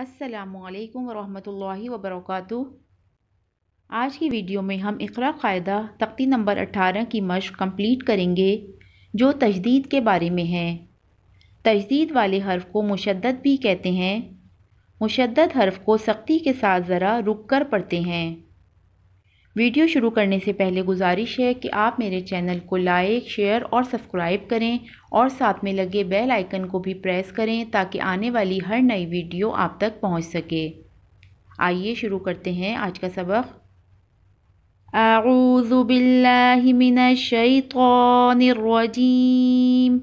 असलकम वरहमतुल्लाहि वर्क आज की वीडियो में हम इकरा कायदा तख्ती नंबर 18 की मश्क कंप्लीट करेंगे जो तजदीद के बारे में है तजदीद वाले हर्फ को मुशद भी कहते हैं मुशद हर्फ को सख्ती के साथ ज़रा रुक कर पढ़ते हैं वीडियो शुरू करने से पहले गुजारिश है कि आप मेरे चैनल को लाइक शेयर और सब्सक्राइब करें और साथ में लगे बेल आइकन को भी प्रेस करें ताकि आने वाली हर नई वीडियो आप तक पहुंच सके आइए शुरू करते हैं आज का सबक आऊज़बिल्लिमिनशैतरजीम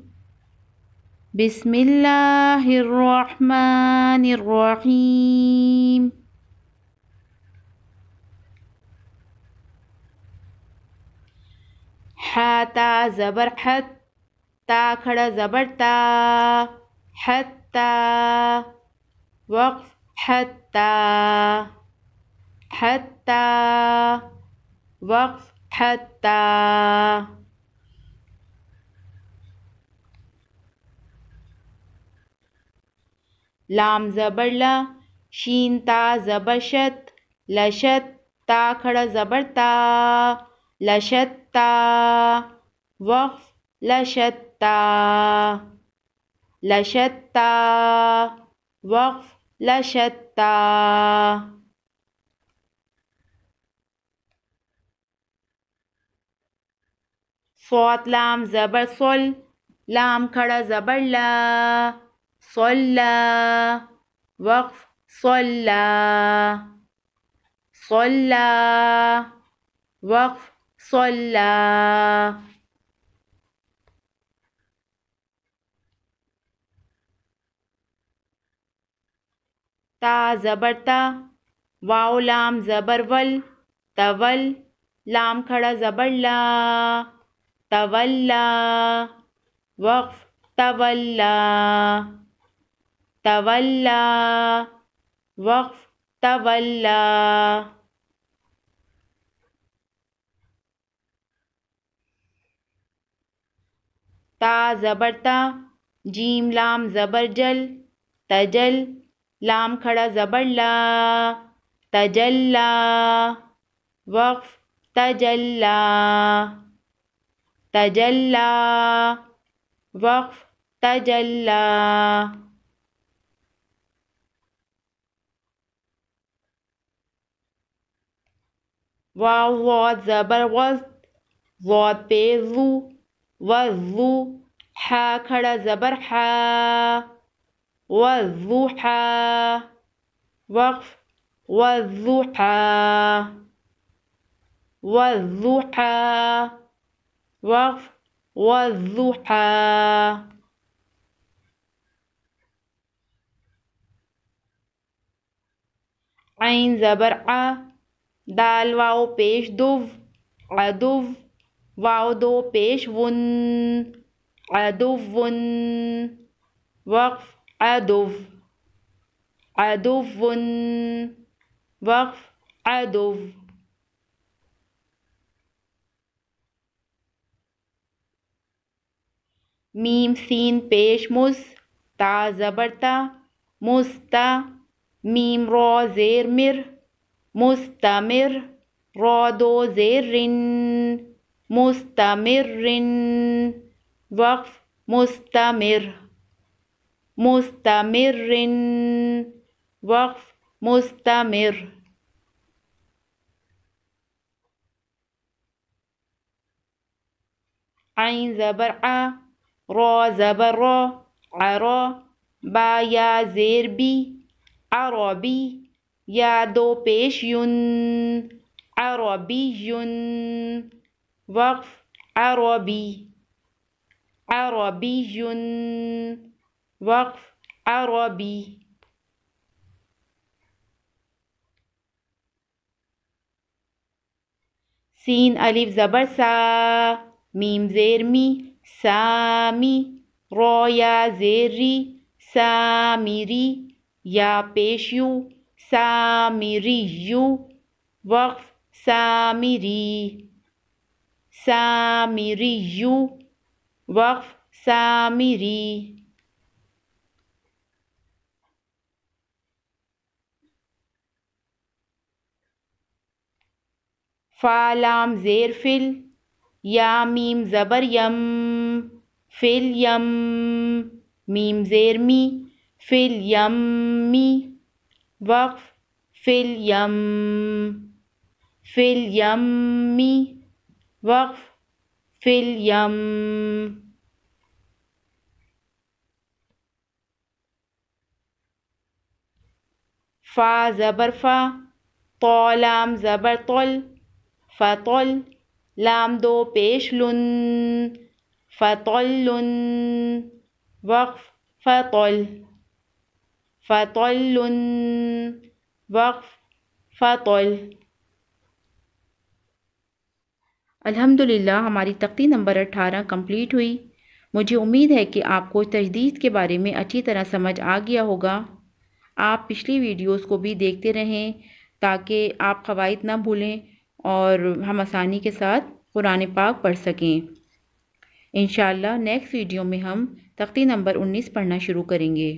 बिस्मिल्लाहिर्रहमानिर्रहीम ता ज़बर हत ता खड़ा ज़बर ता हत्ता वक्फ हत्ता हत्ता वक्फ हत्ता लाम ज़बर ला शीन ता ज़बर शत लशत ता खड़ा ज़बर ता لشتى وقف لشتى لشتى وقف لشتى صوت لام زبر صل لام كرا زبر لا صلى وقف صلى صلى وقف صلى تا زبر تا واو لام زبر ول تول لام کھڑا زبر لا تولا وقف تولا تولا وقف تولا ता ज़बरता जीम लाम ज़बरजल तजल लाम खड़ा ज़बरला तजल्ला वक्फ तजल्ला तजल्ला वक्फ तजल्ला वाह वाह ज़बरवस्त वाह पेजू وذو حا کھڑا زبر حا والضحى وقف والضحى والضحى وقف والضحى عين زبرعة دال واو پیش دوف عدوف वाव दो पेश वन अदुवन वक्फ अदुव अदुवन वक्फ अदुव मीम सीन पेश मुस ता ज़बरता मुस्ता मीम रो ज़ेर मिर मुस्तमिर रो दो ज़ेर रिन مستمر وقف مستمر مستمر وقف مستمر عين زبر ع را زبر را عرا با يا زير بي عربي يا دو بيش يون عربي يون وقف عربي عربي وقف عربي سين ألف زبر سا ميم زير مي سامي رايا زيري سامري يا بيشيو سامريو وقف سامري سامري وقف سامري فالام زير فل يا ميم زبر يم فل يم ميم زير مي فل يم مي وقف يم اليم يم مي وقف في اليم فا زبر فا طا لام زبر طل فطل لام دو پیش لن فطل وقف فطل فطل وقف فطل अल्हम्दुलिल्लाह हमारी तख्ती नंबर 18 कंप्लीट हुई मुझे उम्मीद है कि आपको तजदीद के बारे में अच्छी तरह समझ आ गया होगा आप पिछली वीडियोस को भी देखते रहें ताकि आप कवायद ना भूलें और हम आसानी के साथ कुरान पाक पढ़ सकें इन नेक्स्ट वीडियो में हम तख्ती नंबर 19 पढ़ना शुरू करेंगे